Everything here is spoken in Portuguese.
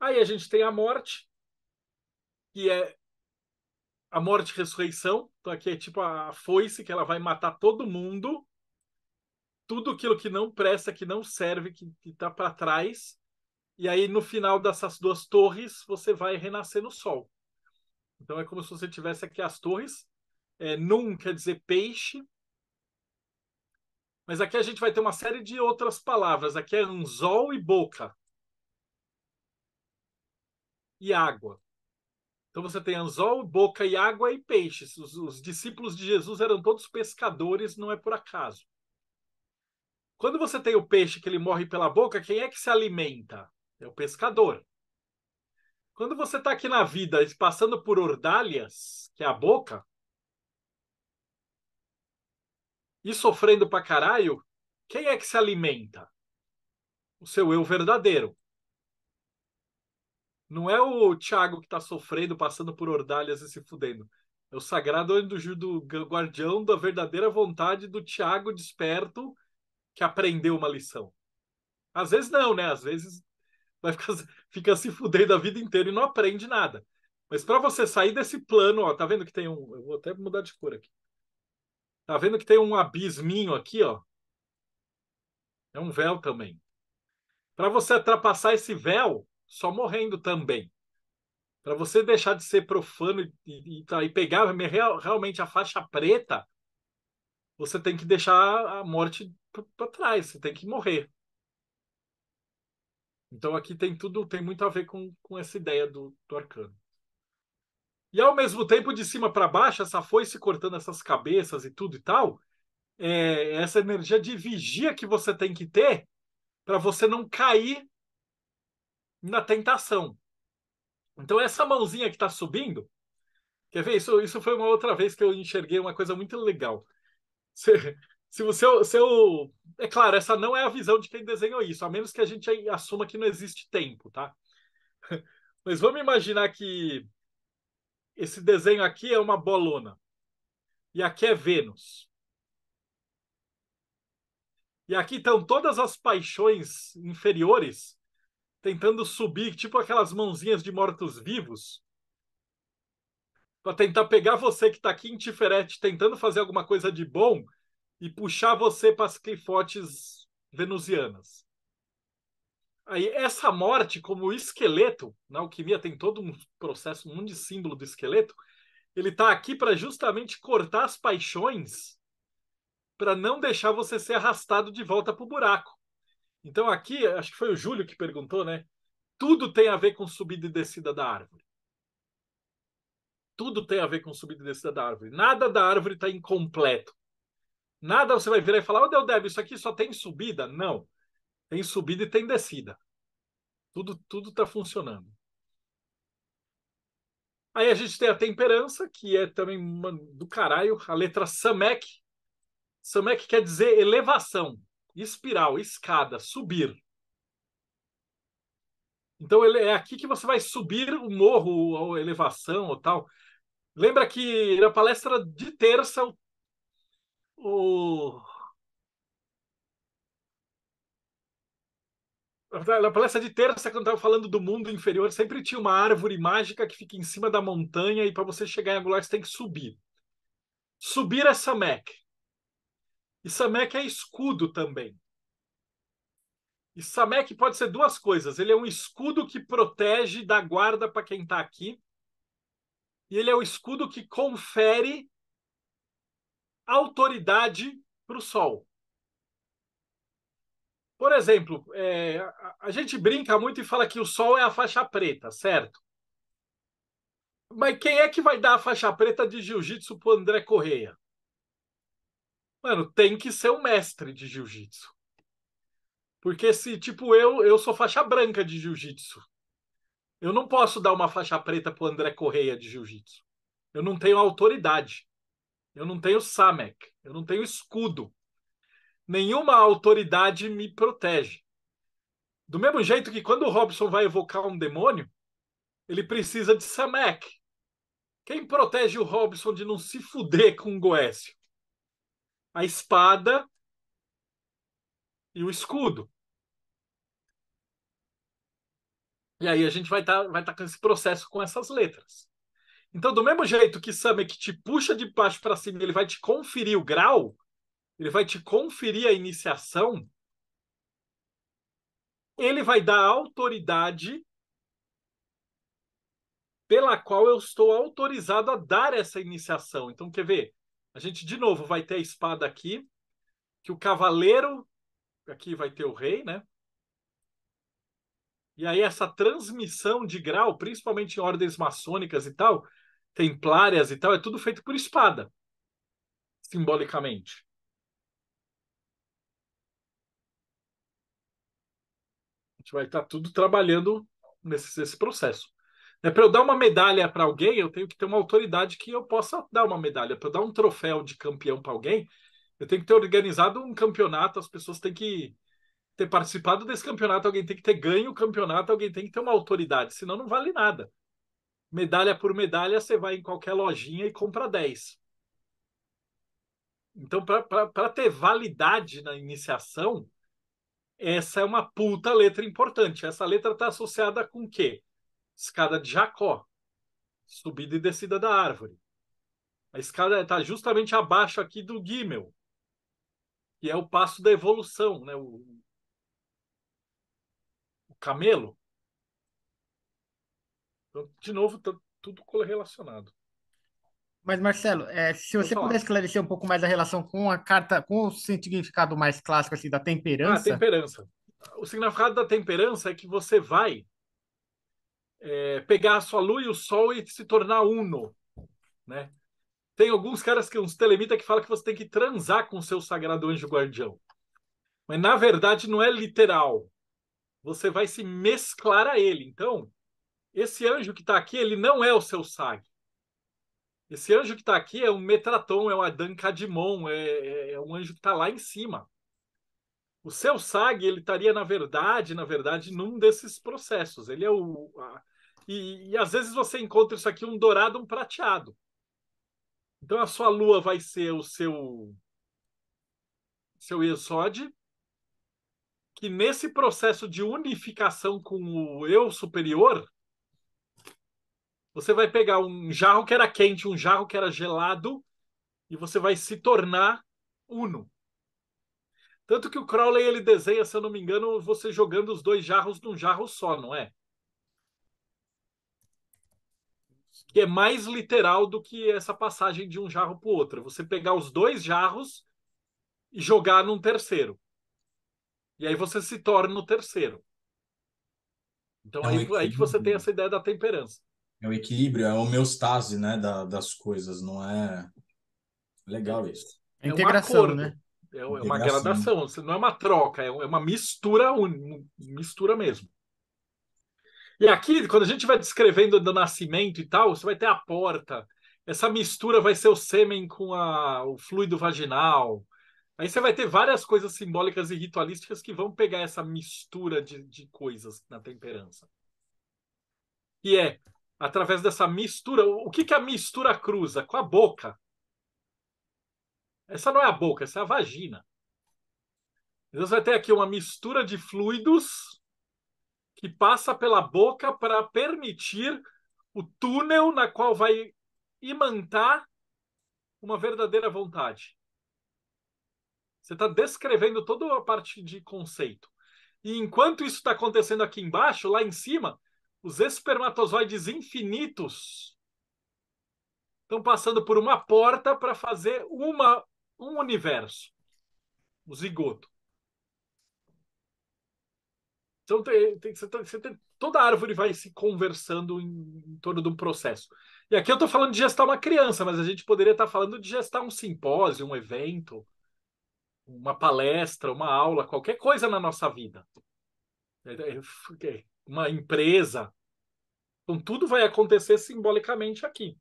Aí a gente tem a morte, que é a morte e ressurreição. Então aqui é tipo a foice que ela vai matar todo mundo. Tudo aquilo que não presta, que não serve, que, que tá para trás. E aí no final dessas duas torres, você vai renascer no sol. Então é como se você tivesse aqui as torres. É, num quer dizer peixe. Mas aqui a gente vai ter uma série de outras palavras. Aqui é anzol e boca e água. Então você tem anzol, boca e água e peixes. Os, os, discípulos de Jesus eram todos pescadores, não é por acaso. Quando você tem o peixe que ele morre pela boca, quem é que se alimenta? É o pescador. Quando você está aqui na vida, passando por ordalhas, que é a boca, e sofrendo pra caralho, quem é que se alimenta? O seu eu verdadeiro. Não é o Thiago que tá sofrendo, passando por ordalhas e se fudendo. É o sagrado anjo do guardião da verdadeira vontade do Thiago desperto que aprendeu uma lição. Às vezes não, né? Às vezes vai ficar fica se fudendo a vida inteira e não aprende nada. Mas para você sair desse plano, ó, tá vendo que tem um, eu vou até mudar de cor aqui. Tá vendo que tem um abisminho aqui, ó? É um véu também. Para você ultrapassar esse véu, só morrendo também. Para você deixar de ser profano e, e, e pegar real, realmente a faixa preta, você tem que deixar a morte para trás, você tem que morrer. Então aqui tem tudo, tem muito a ver com, com essa ideia do, do arcano. E ao mesmo tempo, de cima para baixo, essa foice cortando essas cabeças e tudo e tal, é, essa energia de vigia que você tem que ter para você não cair na tentação. Então, essa mãozinha que está subindo, quer ver? Isso, isso foi uma outra vez que eu enxerguei uma coisa muito legal. Se, se seu. É claro, essa não é a visão de quem desenhou isso, a menos que a gente assuma que não existe tempo, tá? Mas vamos imaginar que esse desenho aqui é uma bolona. E aqui é Vênus. E aqui estão todas as paixões inferiores tentando subir, tipo aquelas mãozinhas de mortos-vivos, para tentar pegar você que está aqui em Tiferet, tentando fazer alguma coisa de bom e puxar você para as clifotes venusianas. Aí essa morte como esqueleto, na alquimia tem todo um processo, um de símbolo do esqueleto, ele está aqui para justamente cortar as paixões para não deixar você ser arrastado de volta para o buraco. Então aqui, acho que foi o Júlio que perguntou, né? Tudo tem a ver com subida e descida da árvore. Tudo tem a ver com subida e descida da árvore. Nada da árvore está incompleto. Nada você vai virar e falar, ô oh, Del Deb, isso aqui só tem subida? Não. Tem subida e tem descida. Tudo tudo está funcionando. Aí a gente tem a temperança, que é também uma, do caralho, a letra Samek. Samek quer dizer elevação espiral, escada, subir. Então ele, é aqui que você vai subir o morro, ou elevação, ou tal. Lembra que na palestra de terça o, o na palestra de terça, quando estava falando do mundo inferior, sempre tinha uma árvore mágica que fica em cima da montanha e para você chegar em Angular você tem que subir. Subir essa Mac. E Samek é escudo também. E Samek pode ser duas coisas. Ele é um escudo que protege da guarda para quem está aqui. E ele é o escudo que confere autoridade para o sol. Por exemplo, é, a, gente brinca muito e fala que o sol é a faixa preta, certo? Mas quem é que vai dar a faixa preta de jiu-jitsu para André Correia? mano, tem que ser um mestre de jiu-jitsu. Porque se, tipo, eu, eu sou faixa branca de jiu-jitsu. Eu não posso dar uma faixa preta pro André Correia de jiu-jitsu. Eu não tenho autoridade. Eu não tenho samek. Eu não tenho escudo. Nenhuma autoridade me protege. Do mesmo jeito que quando o Robson vai evocar um demônio, ele precisa de samek. Quem protege o Robson de não se fuder com o Goécio? a espada e o escudo. E aí a gente vai estar tá, vai tá com esse processo com essas letras. Então, do mesmo jeito que Samek te puxa de baixo para cima, ele vai te conferir o grau, ele vai te conferir a iniciação, ele vai dar autoridade pela qual eu estou autorizado a dar essa iniciação. Então, quer ver? A gente, de novo, vai ter a espada aqui, que o cavaleiro, aqui vai ter o rei, né? E aí essa transmissão de grau, principalmente em ordens maçônicas e tal, templárias e tal, é tudo feito por espada, simbolicamente. A gente vai estar tá tudo trabalhando nesse, nesse processo. É, para eu dar uma medalha para alguém, eu tenho que ter uma autoridade que eu possa dar uma medalha. Para eu dar um troféu de campeão para alguém, eu tenho que ter organizado um campeonato, as pessoas têm que ter participado desse campeonato, alguém tem que ter ganho o campeonato, alguém tem que ter uma autoridade, senão não vale nada. Medalha por medalha, você vai em qualquer lojinha e compra 10. Então, para ter validade na iniciação, essa é uma puta letra importante. Essa letra está associada com o quê? escada de Jacó, subida e descida da árvore. A escada está justamente abaixo aqui do Gimel, que é o passo da evolução, né? o, o camelo. Então, de novo, está tudo correlacionado. Mas, Marcelo, é, se você puder esclarecer um pouco mais a relação com a carta, com o significado mais clássico assim, da temperança. Ah, a temperança. O significado da temperança é que você vai é, pegar a sua lua e o sol e se tornar uno, né? Tem alguns caras que uns telemita que falam que você tem que transar com o seu sagrado anjo guardião. Mas na verdade não é literal. Você vai se mesclar a ele. Então, esse anjo que está aqui, ele não é o seu sag. Esse anjo que está aqui é um Metraton, é um Adan Cadimon, é, é, é um anjo que está lá em cima. O seu sag, ele estaria, na verdade, na verdade, num desses processos. Ele é o, a, e, e às vezes você encontra isso aqui um dourado, um prateado. Então a sua lua vai ser o seu seu Yesod, que nesse processo de unificação com o eu superior, você vai pegar um jarro que era quente, um jarro que era gelado, e você vai se tornar uno. Tanto que o Crowley ele desenha, se eu não me engano, você jogando os dois jarros num jarro só, não é? que é mais literal do que essa passagem de um jarro para o outro. É você pegar os dois jarros e jogar num terceiro. E aí você se torna o terceiro. Então é aí, aí que você tem essa ideia da temperança. É o equilíbrio, é a homeostase né, da, das coisas, não é. Legal é isso. É integração, é né? É, é uma gradação, não é uma troca, é, é uma mistura, mistura mesmo. E aqui, quando a gente vai descrevendo do nascimento e tal, você vai ter a porta. Essa mistura vai ser o sêmen com a, o fluido vaginal. Aí você vai ter várias coisas simbólicas e ritualísticas que vão pegar essa mistura de, de coisas na temperança. E é através dessa mistura. O que, que a mistura cruza? Com a boca. Essa não é a boca, essa é a vagina. Então você vai ter aqui uma mistura de fluidos que passa pela boca para permitir o túnel na qual vai imantar uma verdadeira vontade. Você está descrevendo toda a parte de conceito. E enquanto isso está acontecendo aqui embaixo, lá em cima, os espermatozoides infinitos estão passando por uma porta para fazer uma, um universo, o zigoto. Então, tem, tem, tá, você tem, toda árvore vai se conversando em, em torno de um processo. E aqui eu estou falando de gestar uma criança, mas a gente poderia estar tá falando de gestar um simpósio, um evento, uma palestra, uma aula, qualquer coisa na nossa vida. É, é, é, uma empresa. Então, tudo vai acontecer simbolicamente aqui.